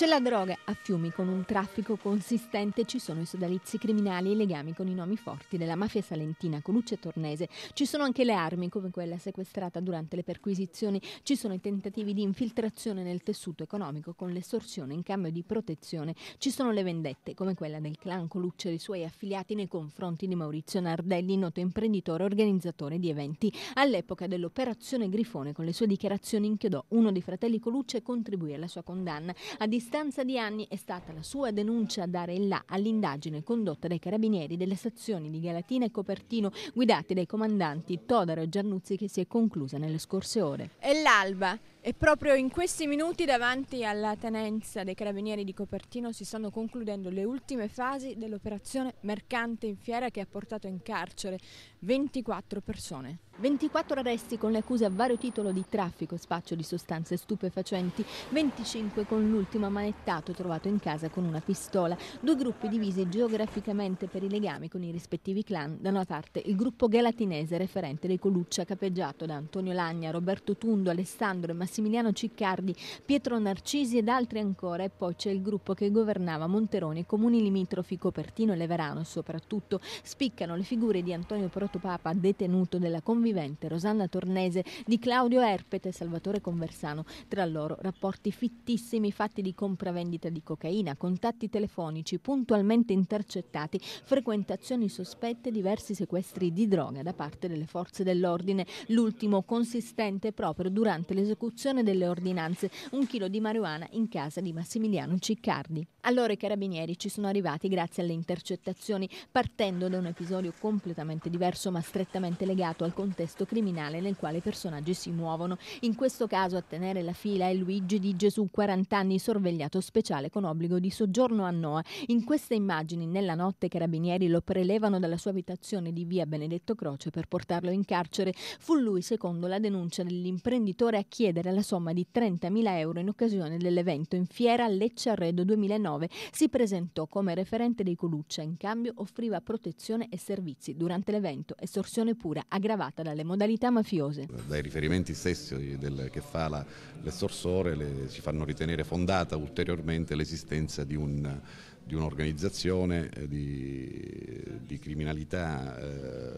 C'è la droga a fiumi con un traffico consistente, ci sono i sodalizi criminali e i legami con i nomi forti della mafia salentina, Coluccio e Tornese, ci sono anche le armi come quella sequestrata durante le perquisizioni, ci sono i tentativi di infiltrazione nel tessuto economico con l'estorsione in cambio di protezione, ci sono le vendette come quella del clan Coluccio e dei suoi affiliati nei confronti di Maurizio Nardelli, noto imprenditore organizzatore di eventi. All'epoca dell'operazione Grifone con le sue dichiarazioni inchiodò uno dei fratelli Coluccio e contribuì alla sua condanna. A dist- distanza di anni è stata la sua denuncia a dare il là all'indagine condotta dai carabinieri delle stazioni di Galatina e Copertino, guidati dai comandanti Todaro e Giannuzzi, che si è conclusa nelle scorse ore. È l'alba. E proprio in questi minuti davanti alla tenenza dei carabinieri di Copertino si stanno concludendo le ultime fasi dell'operazione mercante in fiera che ha portato in carcere 24 persone. 24 arresti con le accuse a vario titolo di traffico spaccio di sostanze stupefacenti, 25 con l'ultimo ammanettato trovato in casa con una pistola, due gruppi divisi geograficamente per i legami con i rispettivi clan, da una parte il gruppo galatinese referente dei Coluccia capeggiato da Antonio Lagna, Roberto Tundo, Alessandro e Massimo Massimiliano Ciccardi, Pietro Narcisi ed altri ancora e poi c'è il gruppo che governava Monterone, comuni limitrofi Copertino e Leverano soprattutto. Spiccano le figure di Antonio Protopapa, detenuto della convivente Rosanna Tornese, di Claudio Erpet e Salvatore Conversano. Tra loro rapporti fittissimi fatti di compravendita di cocaina, contatti telefonici puntualmente intercettati, frequentazioni sospette, diversi sequestri di droga da parte delle forze dell'ordine, l'ultimo consistente proprio durante l'esecuzione esecuzione delle ordinanze, un chilo di marijuana in casa di Massimiliano Ciccardi. Allora i carabinieri ci sono arrivati grazie alle intercettazioni, partendo da un episodio completamente diverso ma strettamente legato al contesto criminale nel quale i personaggi si muovono. In questo caso a tenere la fila è Luigi di Gesù, 40 anni, sorvegliato speciale con obbligo di soggiorno a Noa. In queste immagini, nella notte, i carabinieri lo prelevano dalla sua abitazione di via Benedetto Croce per portarlo in carcere. Fu lui, secondo la denuncia dell'imprenditore, a chiedere destinare la somma di 30.000 euro in occasione dell'evento in fiera Lecce Arredo 2009. Si presentò come referente dei Coluccia, in cambio offriva protezione e servizi durante l'evento, estorsione pura aggravata dalle modalità mafiose. Dai riferimenti stessi del, che fa la, l'estorsore le, ci fanno ritenere fondata ulteriormente l'esistenza di un di un'organizzazione eh, di, di criminalità eh,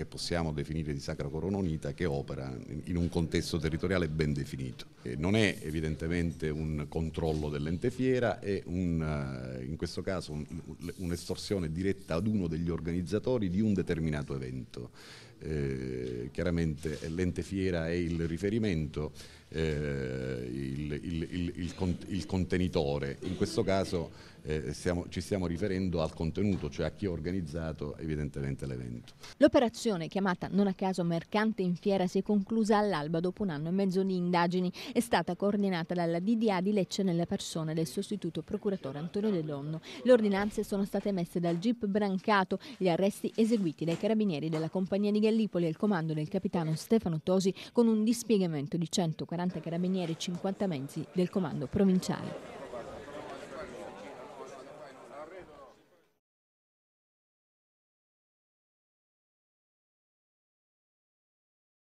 che possiamo definire di Sacra Corona Unita che opera in un contesto territoriale ben definito. non è evidentemente un controllo dell'ente fiera, è un, eh, in questo caso un'estorsione diretta ad uno degli organizzatori di un determinato evento eh, chiaramente l'ente fiera è il riferimento, eh, il, il, il, il, contenitore. In questo caso eh, stiamo, ci stiamo riferendo al contenuto, cioè a chi ha organizzato evidentemente l'evento. L'operazione, chiamata non a caso Mercante in Fiera, si è conclusa all'alba dopo un anno e mezzo di indagini. È stata coordinata dalla DDA di Lecce nella persona del sostituto procuratore Antonio De Donno. Le ordinanze sono state emesse dal GIP Brancato, gli arresti eseguiti dai carabinieri della compagnia di Gare Gallipoli al comando del capitano Stefano Tosi con un dispiegamento di 140 carabinieri e 50 mezzi del comando provinciale.